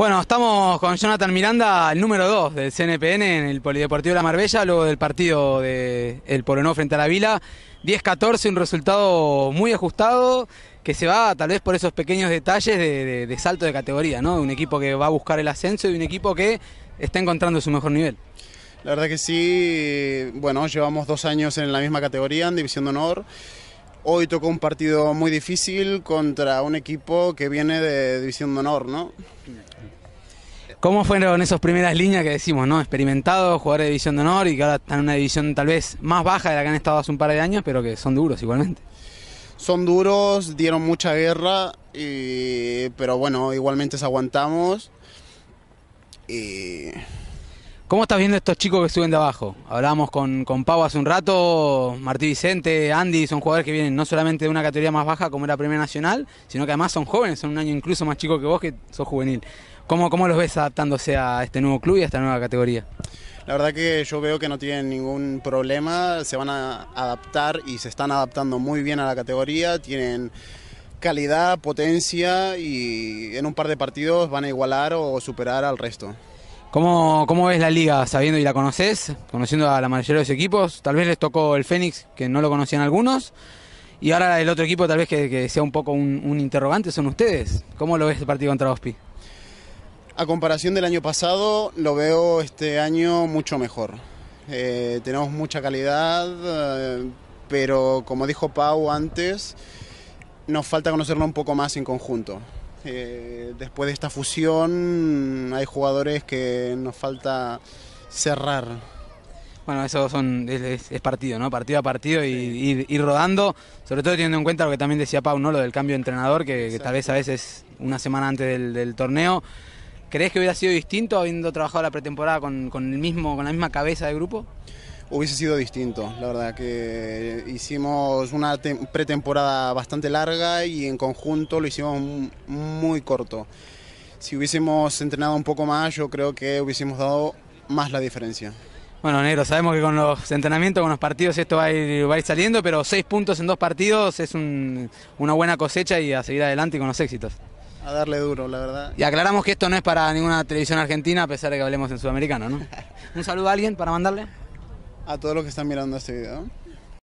Bueno, estamos con Jonathan Miranda, el número 2 del CNPN en el Polideportivo de la Marbella, luego del partido del de No frente a la Vila. 10-14, un resultado muy ajustado que se va tal vez por esos pequeños detalles de, salto de categoría, ¿no? De un equipo que va a buscar el ascenso y un equipo que está encontrando su mejor nivel. La verdad que sí, bueno, llevamos dos años en la misma categoría, en División de Honor. Hoy tocó un partido muy difícil contra un equipo que viene de División de Honor, ¿no? ¿Cómo fueron esas primeras líneas que decimos, ¿no? Experimentados, jugadores de división de honor y que ahora están en una división tal vez más baja de la que han estado hace un par de años, pero que son duros igualmente. Son duros, dieron mucha guerra, pero bueno, igualmente se aguantamos. Y ¿Cómo estás viendo estos chicos que suben de abajo? Hablábamos con, con Pau hace un rato, Martí Vicente, Andy, son jugadores que vienen no solamente de una categoría más baja como era Primera Nacional, sino que además son jóvenes, son un año incluso más chicos que vos, que sos juvenil. ¿Cómo, ¿Cómo los ves adaptándose a este nuevo club y a esta nueva categoría? La verdad que yo veo que no tienen ningún problema, se van a adaptar y se están adaptando muy bien a la categoría, tienen calidad, potencia y en un par de partidos van a igualar o superar al resto. ¿Cómo, ¿Cómo ves la liga sabiendo y la conoces? Conociendo a la mayoría de los equipos. Tal vez les tocó el Fénix, que no lo conocían algunos. Y ahora el otro equipo, tal vez que, sea un poco un, interrogante, son ustedes. ¿Cómo lo ves el partido contra Ospi? A comparación del año pasado, lo veo este año mucho mejor. Eh, tenemos mucha calidad, eh, pero como dijo Pau antes, nos falta conocerlo un poco más en conjunto. Eh, después de esta fusión hay jugadores que nos falta cerrar. Bueno, eso son, es, partido, ¿no? Partido a partido y ir, rodando, sobre todo teniendo en cuenta lo que también decía Pau, ¿no? Lo del cambio de entrenador, que, tal vez a veces una semana antes del, torneo. ¿Crees que hubiera sido distinto habiendo trabajado la pretemporada con, el mismo, con la misma cabeza de grupo? hubiese sido distinto. La verdad que hicimos una pretemporada bastante larga y en conjunto lo hicimos muy corto. Si hubiésemos entrenado un poco más, yo creo que hubiésemos dado más la diferencia. Bueno, Negro, sabemos que con los entrenamientos, con los partidos, esto va a ir, va a ir saliendo, pero seis puntos en dos partidos es una buena cosecha y a seguir adelante con los éxitos. A darle duro, la verdad. Y aclaramos que esto no es para ninguna televisión argentina, a pesar de que hablemos en sudamericano, ¿no? ¿Un saludo a alguien para mandarle? a todos los que están mirando este video.